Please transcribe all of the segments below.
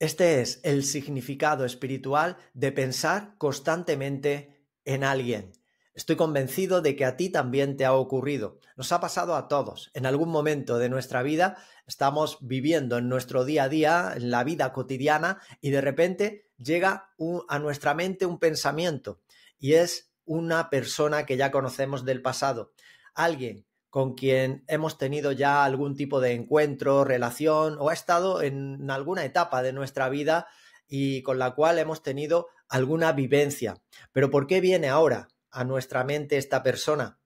Este es el significado espiritual de pensar constantemente en alguien. Estoy convencido de que a ti también te ha ocurrido. Nos ha pasado a todos. En algún momento de nuestra vida estamos viviendo en nuestro día a día, en la vida cotidiana, y de repente llega a nuestra mente un pensamiento y es una persona que ya conocemos del pasado. Alguien con quien hemos tenido ya algún tipo de encuentro, relación o ha estado en alguna etapa de nuestra vida y con la cual hemos tenido alguna vivencia. Pero ¿por qué viene ahora a nuestra mente esta persona?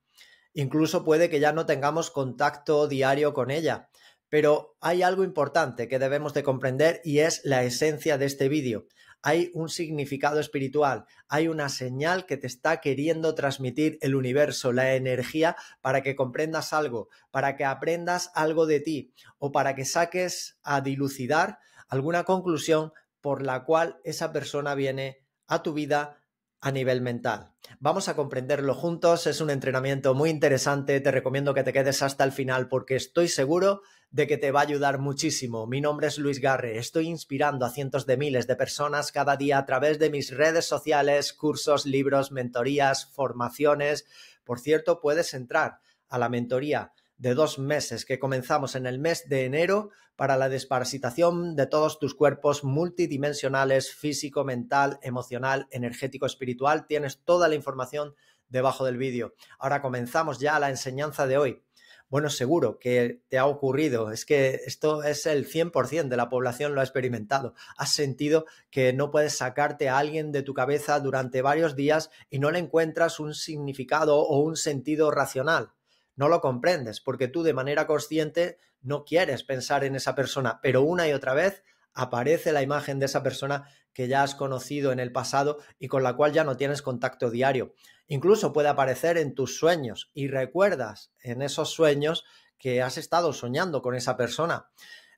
Incluso puede que ya no tengamos contacto diario con ella. Pero hay algo importante que debemos de comprender y es la esencia de este vídeo hay un significado espiritual, hay una señal que te está queriendo transmitir el universo, la energía, para que comprendas algo, para que aprendas algo de ti o para que saques a dilucidar alguna conclusión por la cual esa persona viene a tu vida a nivel mental. Vamos a comprenderlo juntos, es un entrenamiento muy interesante, te recomiendo que te quedes hasta el final porque estoy seguro de que te va a ayudar muchísimo. Mi nombre es Luis Garre, estoy inspirando a cientos de miles de personas cada día a través de mis redes sociales, cursos, libros, mentorías, formaciones. Por cierto, puedes entrar a la mentoría de dos meses que comenzamos en el mes de enero para la desparasitación de todos tus cuerpos multidimensionales, físico, mental, emocional, energético, espiritual. Tienes toda la información debajo del vídeo. Ahora comenzamos ya la enseñanza de hoy. Bueno, seguro que te ha ocurrido, es que esto es el 100% de la población lo ha experimentado. Has sentido que no puedes sacarte a alguien de tu cabeza durante varios días y no le encuentras un significado o un sentido racional no lo comprendes porque tú de manera consciente no quieres pensar en esa persona, pero una y otra vez aparece la imagen de esa persona que ya has conocido en el pasado y con la cual ya no tienes contacto diario. Incluso puede aparecer en tus sueños y recuerdas en esos sueños que has estado soñando con esa persona.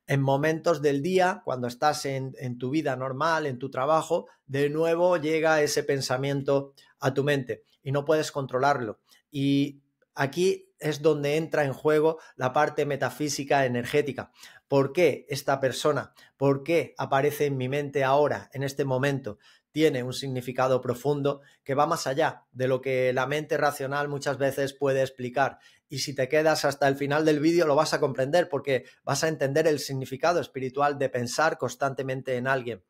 En momentos del día, cuando estás en, tu vida normal, en tu trabajo, de nuevo llega ese pensamiento a tu mente y no puedes controlarlo. Y aquí es donde entra en juego la parte metafísica energética. ¿Por qué esta persona? ¿Por qué aparece en mi mente ahora, en este momento? Tiene un significado profundo que va más allá de lo que la mente racional muchas veces puede explicar. Y si te quedas hasta el final del vídeo lo vas a comprender porque vas a entender el significado espiritual de pensar constantemente en alguien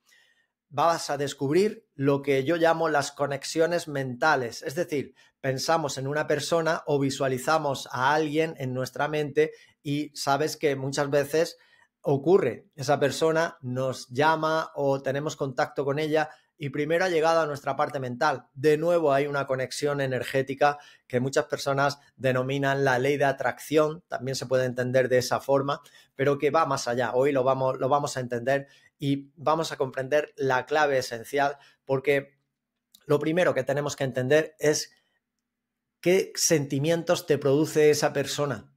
vas a descubrir lo que yo llamo las conexiones mentales, es decir, pensamos en una persona o visualizamos a alguien en nuestra mente y sabes que muchas veces ocurre, esa persona nos llama o tenemos contacto con ella y primero ha llegado a nuestra parte mental. De nuevo hay una conexión energética que muchas personas denominan la ley de atracción, también se puede entender de esa forma, pero que va más allá. Hoy lo vamos, lo vamos a entender y vamos a comprender la clave esencial porque lo primero que tenemos que entender es qué sentimientos te produce esa persona.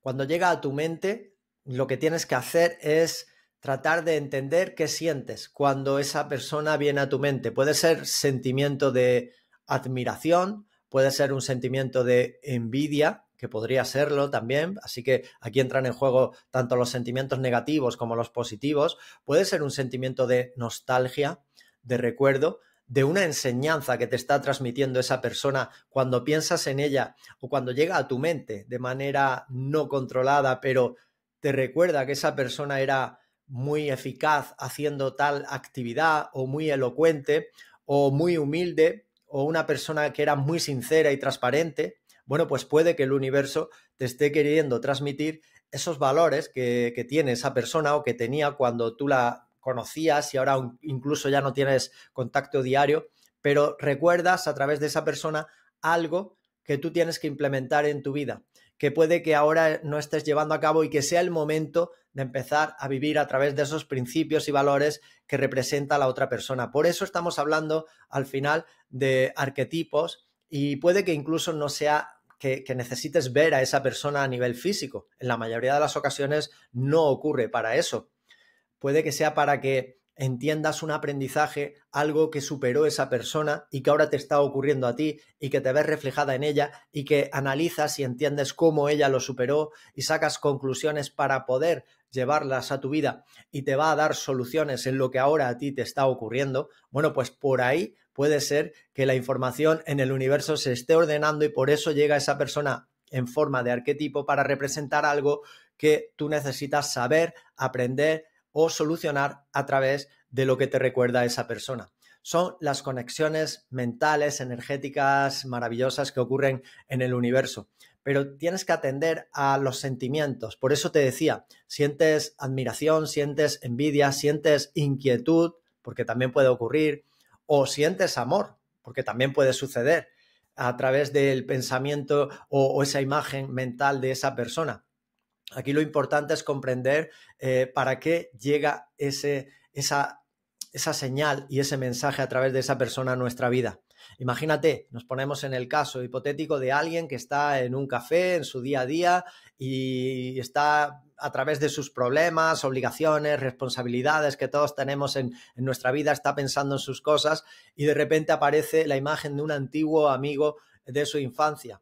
Cuando llega a tu mente, lo que tienes que hacer es tratar de entender qué sientes cuando esa persona viene a tu mente. Puede ser sentimiento de admiración, puede ser un sentimiento de envidia, que podría serlo también, así que aquí entran en juego tanto los sentimientos negativos como los positivos, puede ser un sentimiento de nostalgia, de recuerdo, de una enseñanza que te está transmitiendo esa persona cuando piensas en ella o cuando llega a tu mente de manera no controlada, pero te recuerda que esa persona era muy eficaz haciendo tal actividad o muy elocuente o muy humilde o una persona que era muy sincera y transparente, bueno, pues puede que el universo te esté queriendo transmitir esos valores que, que tiene esa persona o que tenía cuando tú la conocías y ahora incluso ya no tienes contacto diario, pero recuerdas a través de esa persona algo que tú tienes que implementar en tu vida, que puede que ahora no estés llevando a cabo y que sea el momento de empezar a vivir a través de esos principios y valores que representa la otra persona. Por eso estamos hablando al final de arquetipos y puede que incluso no sea que, necesites ver a esa persona a nivel físico. En la mayoría de las ocasiones no ocurre para eso puede que sea para que entiendas un aprendizaje, algo que superó esa persona y que ahora te está ocurriendo a ti y que te ves reflejada en ella y que analizas y entiendes cómo ella lo superó y sacas conclusiones para poder llevarlas a tu vida y te va a dar soluciones en lo que ahora a ti te está ocurriendo, bueno, pues por ahí puede ser que la información en el universo se esté ordenando y por eso llega esa persona en forma de arquetipo para representar algo que tú necesitas saber, aprender, o solucionar a través de lo que te recuerda a esa persona. Son las conexiones mentales, energéticas, maravillosas que ocurren en el universo. Pero tienes que atender a los sentimientos. Por eso te decía, sientes admiración, sientes envidia, sientes inquietud, porque también puede ocurrir, o sientes amor, porque también puede suceder a través del pensamiento o esa imagen mental de esa persona. Aquí lo importante es comprender eh, para qué llega ese, esa, señal y ese mensaje a través de esa persona a nuestra vida. Imagínate, nos ponemos en el caso hipotético de alguien que está en un café en su día a día y está a través de sus problemas, obligaciones, responsabilidades que todos tenemos en, nuestra vida, está pensando en sus cosas y de repente aparece la imagen de un antiguo amigo de su infancia.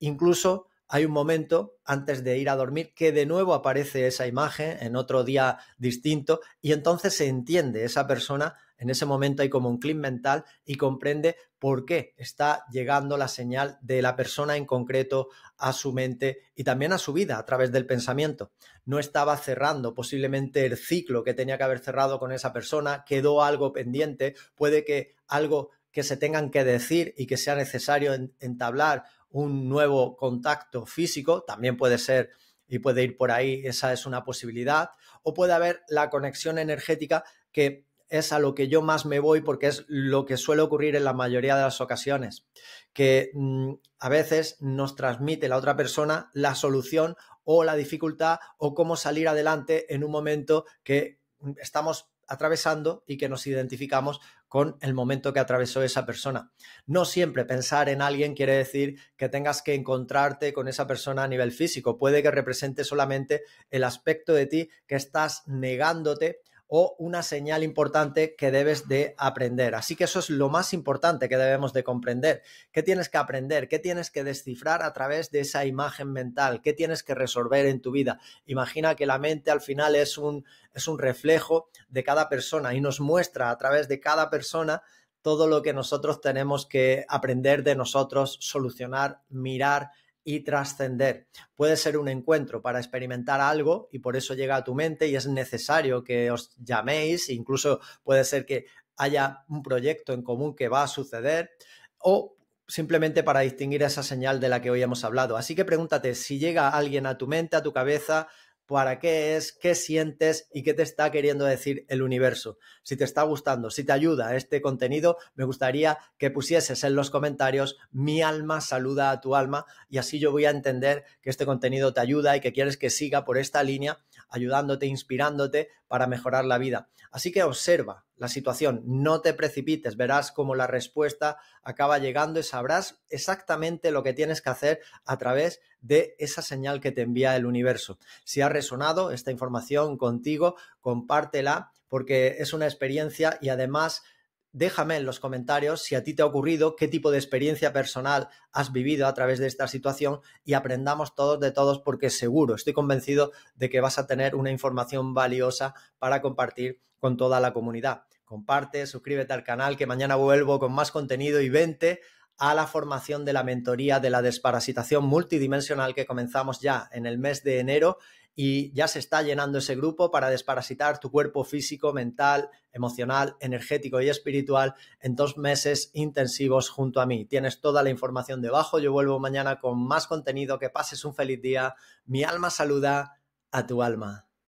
Incluso hay un momento antes de ir a dormir que de nuevo aparece esa imagen en otro día distinto y entonces se entiende esa persona, en ese momento hay como un clic mental y comprende por qué está llegando la señal de la persona en concreto a su mente y también a su vida a través del pensamiento. No estaba cerrando posiblemente el ciclo que tenía que haber cerrado con esa persona, quedó algo pendiente, puede que algo que se tengan que decir y que sea necesario entablar un nuevo contacto físico, también puede ser y puede ir por ahí, esa es una posibilidad, o puede haber la conexión energética que es a lo que yo más me voy porque es lo que suele ocurrir en la mayoría de las ocasiones, que mm, a veces nos transmite la otra persona la solución o la dificultad o cómo salir adelante en un momento que mm, estamos atravesando y que nos identificamos con el momento que atravesó esa persona. No siempre pensar en alguien quiere decir que tengas que encontrarte con esa persona a nivel físico. Puede que represente solamente el aspecto de ti que estás negándote o una señal importante que debes de aprender. Así que eso es lo más importante que debemos de comprender. ¿Qué tienes que aprender? ¿Qué tienes que descifrar a través de esa imagen mental? ¿Qué tienes que resolver en tu vida? Imagina que la mente al final es un, es un reflejo de cada persona y nos muestra a través de cada persona todo lo que nosotros tenemos que aprender de nosotros, solucionar, mirar, y trascender. Puede ser un encuentro para experimentar algo y por eso llega a tu mente y es necesario que os llaméis, incluso puede ser que haya un proyecto en común que va a suceder o simplemente para distinguir esa señal de la que hoy hemos hablado. Así que pregúntate si llega alguien a tu mente, a tu cabeza, para qué es, qué sientes y qué te está queriendo decir el universo. Si te está gustando, si te ayuda este contenido, me gustaría que pusieses en los comentarios mi alma saluda a tu alma y así yo voy a entender que este contenido te ayuda y que quieres que siga por esta línea ayudándote, inspirándote para mejorar la vida. Así que observa la situación, no te precipites, verás cómo la respuesta acaba llegando y sabrás exactamente lo que tienes que hacer a través de esa señal que te envía el universo. Si ha resonado esta información contigo, compártela porque es una experiencia y además déjame en los comentarios si a ti te ha ocurrido, qué tipo de experiencia personal has vivido a través de esta situación y aprendamos todos de todos porque seguro, estoy convencido de que vas a tener una información valiosa para compartir con toda la comunidad. Comparte, suscríbete al canal que mañana vuelvo con más contenido y vente a la formación de la mentoría de la desparasitación multidimensional que comenzamos ya en el mes de enero y ya se está llenando ese grupo para desparasitar tu cuerpo físico, mental, emocional, energético y espiritual en dos meses intensivos junto a mí. Tienes toda la información debajo, yo vuelvo mañana con más contenido, que pases un feliz día, mi alma saluda a tu alma.